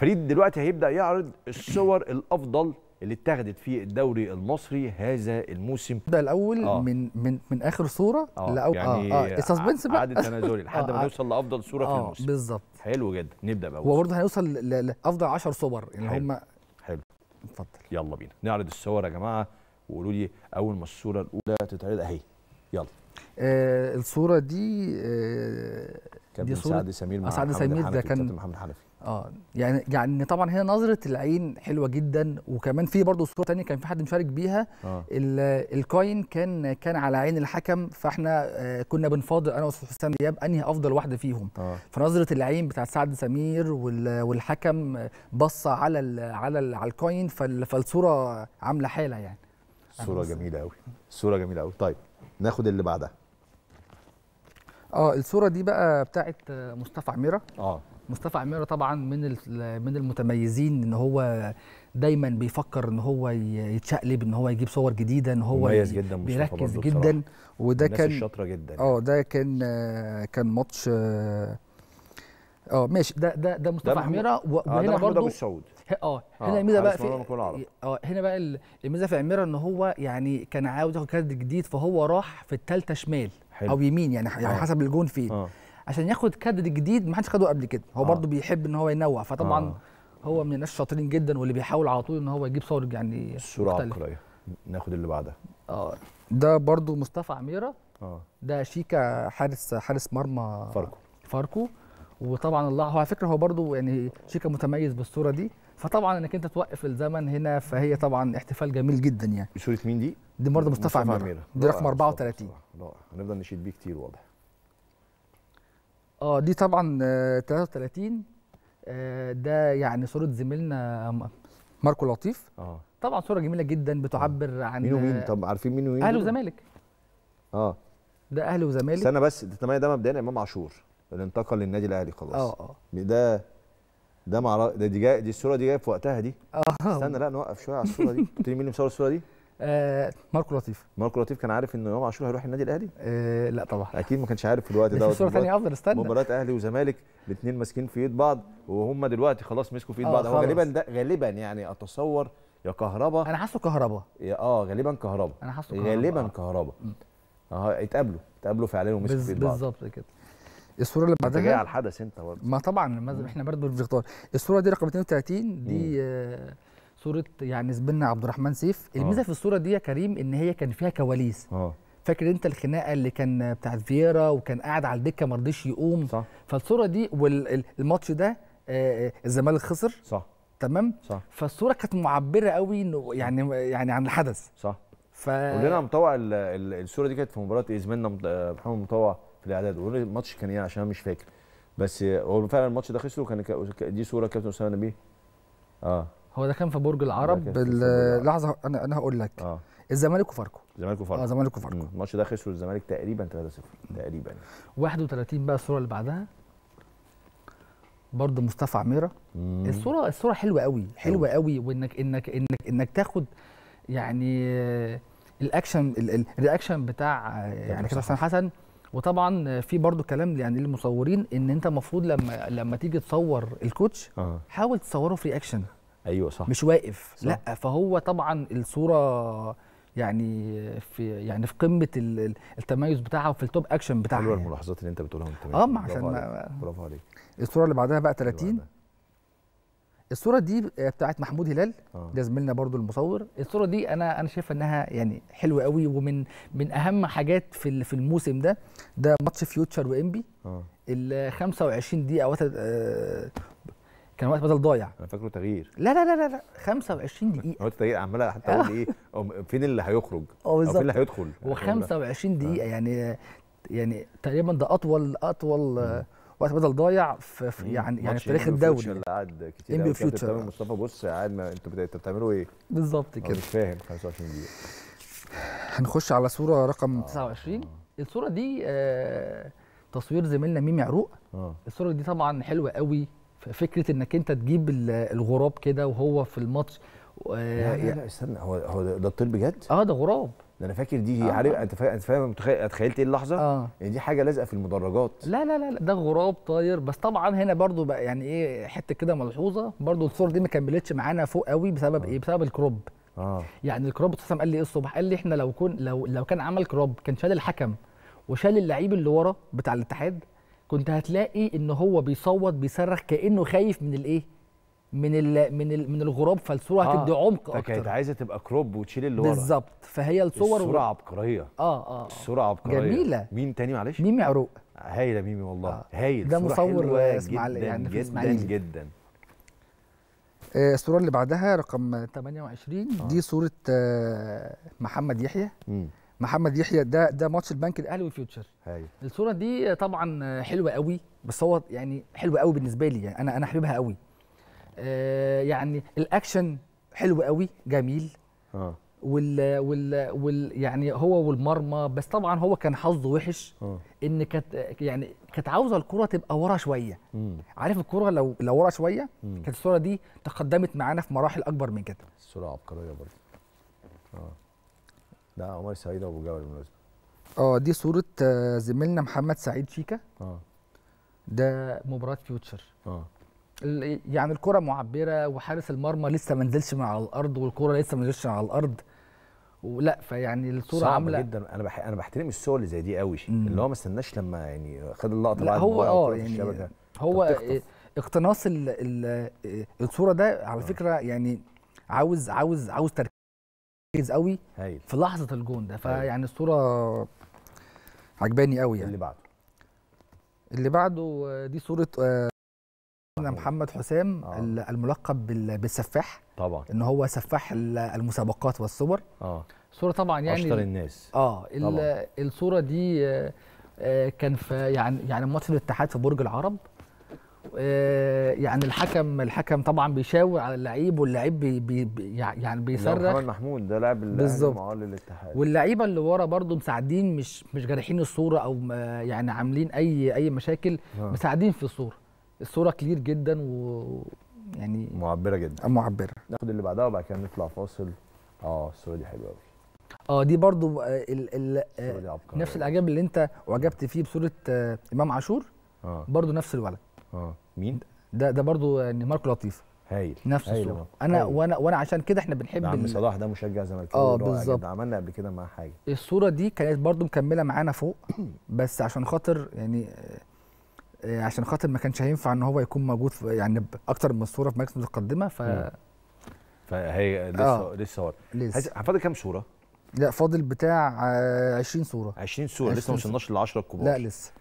فريد دلوقتي هيبدا يعرض الصور الافضل اللي اتخذت في الدوري المصري هذا الموسم ده الاول آه. من من من اخر صوره آه. يعني اه, آه. السسبنس إيه، بقى عدد تنازلي لحد آه. ما آه. نوصل لافضل صوره آه. في الموسم بالظبط حلو جدا نبدا بقى هو برضه هنوصل لافضل 10 صور اللي يعني هم حلو اتفضل يلا بينا نعرض الصور يا جماعه وقولوا لي اول ما الصوره الاولى تتعرض اهي يلا آه الصوره دي آه كابتن سعد سمير مع سعد سمير ده كان محمد حنفي اه يعني يعني طبعا هنا نظره العين حلوه جدا وكمان في برضه صوره ثانيه كان في حد مشارك بيها آه. الكوين كان كان على عين الحكم فاحنا آه كنا بنفاضل انا واستاذ حسام دياب انهي افضل واحده فيهم آه. فنظره العين بتاعت سعد سمير والحكم بص على الـ على الـ على الكوين فالصوره عامله حاله يعني صوره جميله قوي صوره جميله قوي طيب ناخد اللي بعدها اه الصوره دي بقى بتاعت مصطفى عميره اه مصطفى عميره طبعا من من المتميزين ان هو دايما بيفكر ان هو يتشقلب ان هو يجيب صور جديده ان هو مميز جدا بيركز جدا وده كان شاطره جدا اه يعني. ده كان كان ماتش آه،, اه ماشي ده ده ده مصطفى عميره آه، وهنا برضه آه،, اه هنا الميزه بقى في اه هنا بقى الميزه في عميره ان هو يعني كان عاوز ياخد كارد جديد فهو راح في الثالثه شمال حلو. او يمين يعني, يعني حسب الجون فين آه. عشان ياخد كادر جديد ما حدش خده قبل كده هو آه. برضه بيحب ان هو ينوع فطبعا آه. هو من الناس الشاطرين جدا واللي بيحاول على طول ان هو يجيب صور يعني صوره عبقريه ناخد اللي بعدها اه ده برضه مصطفى عميره اه ده شيكا حارس حارس مرمى فاركو فاركو وطبعا الله هو على فكره هو برضه يعني شيكا متميز بالصوره دي فطبعا انك انت توقف الزمن هنا فهي طبعا احتفال جميل جدا يعني صوره مين دي؟ دي برضه مصطفى, مصطفى عميره, عميرة. دي رقم 34 هنفضل نشيد بيه كتير واضح اه دي طبعا 33 آه، آه، ده يعني صوره زميلنا ماركو لطيف اه طبعا صوره جميله جدا بتعبر آه. عن مين ومين طب عارفين مين ومين اهلي وزمالك اه ده اهلي وزمالك استنى بس 8 ده مبدئيا امام عاشور اللي انتقل للنادي الاهلي خلاص اه اه ده ده مع ده دي جاي دي الصوره دي جايه في وقتها دي اه استنى لا نوقف شويه على الصوره دي قلت مين اللي مصور الصوره دي آه ماركو لطيف ماركو لطيف كان عارف ان يوم عاشور هيروح النادي الاهلي؟ آه لا طبعا اكيد ما كانش عارف في الوقت ده في صوره ثانيه افضل استنى مباراه اهلي وزمالك الاثنين ماسكين في ايد بعض وهم دلوقتي خلاص مسكوا في ايد آه بعض هو غالبا ده غالبا يعني اتصور يا كهربا انا حاسه كهربا اه غالبا كهربا انا حاسه كهربا غالبا آه. كهربا اه اتقابلوا اتقابلوا فعليا ومسكوا في ايد بعض بالظبط كده الصوره اللي بعدها جاي على الحدث انت برضه ما طبعا احنا برضه مش الفيكتور الصوره دي رقم 32 دي آه صوره يعني زميلنا عبد الرحمن سيف الميزه آه. في الصوره دي يا كريم ان هي كان فيها كواليس اه فاكر انت الخناقه اللي كان بتاعت فييرا وكان قاعد على الدكه ما رضيش يقوم صح فالصوره دي والماتش ده آه، آه، الزمالك خسر صح تمام صح فالصوره كانت معبره قوي انه يعني يعني عن الحدث صح ف ولنا مطوع الصوره دي كانت في مباراه ايه زميلنا محمد مطوع في الاعداد قول الماتش كان ايه عشان انا مش فاكر بس هو فعلا الماتش ده خسره كان دي صوره كابتن اسامه نبيه اه هو ده كان في برج العرب لحظه انا انا هقول لك آه. الزمالك وفاركو الزمالك وفاركو اه الزمالك وفاركو الماتش ده خسروا الزمالك تقريبا 3-0 تقريبا 31 بقى الصوره اللي بعدها برضه مصطفى عميره مم. الصوره الصوره حلوه قوي حلوه قوي وانك انك انك انك تاخد يعني آه، الاكشن الرياكشن بتاع آه، يعني كده حسن حسن وطبعا في برضه كلام يعني للمصورين ان انت المفروض لما لما تيجي تصور الكوتش آه. حاول تصوره في رياكشن ايوه صح مش واقف صح. لا فهو طبعا الصوره يعني في يعني في قمه التميز بتاعها وفي التوب اكشن بتاعها حلوه يعني. الملاحظات اللي انت بتقولها وانت اه ما عشان برافو عليك الصوره اللي بعدها بقى 30 الصوره دي بتاعت محمود هلال آه. ده زميلنا برضو المصور الصوره دي انا انا شايف انها يعني حلوه قوي ومن من اهم حاجات في في الموسم ده ده ماتش فيوتشر وانبي آه. ال 25 دقيقه كان وقت بدل ضايع انا فاكره تغيير لا لا لا لا 25 دقيقه هو التغيير عمال حتى اقول آه. ايه فين اللي هيخرج او آه، او فين اللي هيدخل و 25 آه. دقيقه يعني يعني تقريبا ده اطول اطول وقت بدل ضايع في, في يعني يعني في تاريخ الدوري اللي قعد كتير ام فيوتشر مصطفى بص قاعد انتوا بتعملوا ايه بالظبط كده مش فاهم 25 دقيقه هنخش على صوره رقم 29 الصوره دي تصوير زميلنا ميمي عروق الصوره دي طبعا حلوه قوي فكره انك انت تجيب الغراب كده وهو في الماتش لا لا يعني لا استنى هو هو ده الطير بجد؟ اه ده غراب ده انا فاكر دي آه. عارف انت فاهم انت فاهم تخيلت ايه اللحظه؟ اه يعني دي حاجه لازقه في المدرجات لا لا لا ده غراب طاير بس طبعا هنا برضو بقى يعني ايه حته كده ملحوظه برضو الصوره دي ما كملتش معانا فوق قوي بسبب آه. ايه؟ بسبب الكروب اه يعني الكروب اتخصم قال لي ايه الصبح؟ قال لي احنا لو كن لو لو كان عمل كروب كان شال الحكم وشال اللعيب اللي ورا بتاع الاتحاد كنت هتلاقي ان هو بيصوت بيصرخ كانه خايف من الايه من الـ من الـ من الغراب فالصوره آه هتدي عمق اكتر كانت عايزه تبقى كروب وتشيل اللي ورا بالظبط فهي الصور الصوره و... عبقريه آه،, اه اه الصوره عبقريه جميله مين تاني معلش ميمي عروق هايله ميمي والله آه. هايل ده مصور جدا يعني في جدا جدا آه الصوره اللي بعدها رقم 28 آه. دي صوره آه محمد يحيى محمد يحيى ده ده ماتش البنك الاهلي والفيوتشر هاي. أيوه. الصوره دي طبعا حلوه قوي بس هو يعني حلوه قوي بالنسبه لي يعني انا انا حبيبها قوي آه يعني الاكشن حلو قوي جميل اه وال وال وال يعني هو والمرمى بس طبعا هو كان حظه وحش أوه. ان كانت يعني كانت عاوزه الكره تبقى ورا شويه مم. عارف الكره لو لو ورا شويه كانت الصوره دي تقدمت معانا في مراحل اكبر من كده الصوره عبقريه برضه اه ده عمر سعيد ابو جبل بالمناسبه اه دي صوره آه، زميلنا محمد سعيد شيكا اه ده مباراه فيوتشر اه يعني الكره معبره وحارس المرمى لسه ما نزلش من على الارض والكره لسه ما نزلتش على الارض ولا فيعني الصوره عامله جدا انا بح... انا بحترم الصور اللي زي دي قوي شيء اللي هو ما استناش لما يعني خد اللقطه بعد هو اه يعني هو اقتناص الصوره ده على آه. فكره يعني عاوز عاوز عاوز تركيز مميز قوي هايل. في لحظه الجون ده فيعني الصوره عجباني قوي يعني اللي بعده اللي بعده دي صوره آه محمد حسام آه. الملقب بالسفاح طبعا ان هو سفاح المسابقات والصور اه صوره طبعا يعني اشطر الناس اه طبعاً. الصوره دي آه،, آه كان في يعني يعني ماتش الاتحاد في برج العرب آه، يعني الحكم الحكم طبعا بيشاور على اللعيب واللعيب بي بي يعني بيصرخ محمد محمود ده لاعب بالظبط للاتحاد واللعيبه اللي ورا برضه مساعدين مش مش جارحين الصوره او يعني عاملين اي اي مشاكل ها. آه. مساعدين في الصوره الصوره كلير جدا و يعني معبره جدا معبره ناخد اللي بعدها وبعد كده نطلع فاصل اه الصوره دي حلوه قوي اه دي برضه آه، ال ال نفس الاعجاب اللي انت اعجبت فيه بصوره امام عاشور آه. برضو نفس الولد اه مين ده ده برضو يعني ماركو لطيف هايل نفس هايل انا هايل. وانا وانا عشان كده احنا بنحب عم صلاح ده مشجع زملكاوي اه بالظبط عملنا قبل كده معاه حاجه الصوره دي كانت برضو مكمله معانا فوق بس عشان خاطر يعني آه، آه، عشان خاطر ما كانش هينفع ان هو يكون موجود يعني اكتر من صوره في مجلس متقدمه ف فهي لسه آه. لسه لسه فاضل كام صوره؟ لا فاضل بتاع 20 صوره 20 صوره لسه ما وصلناش لل 10 الكبار لا لسه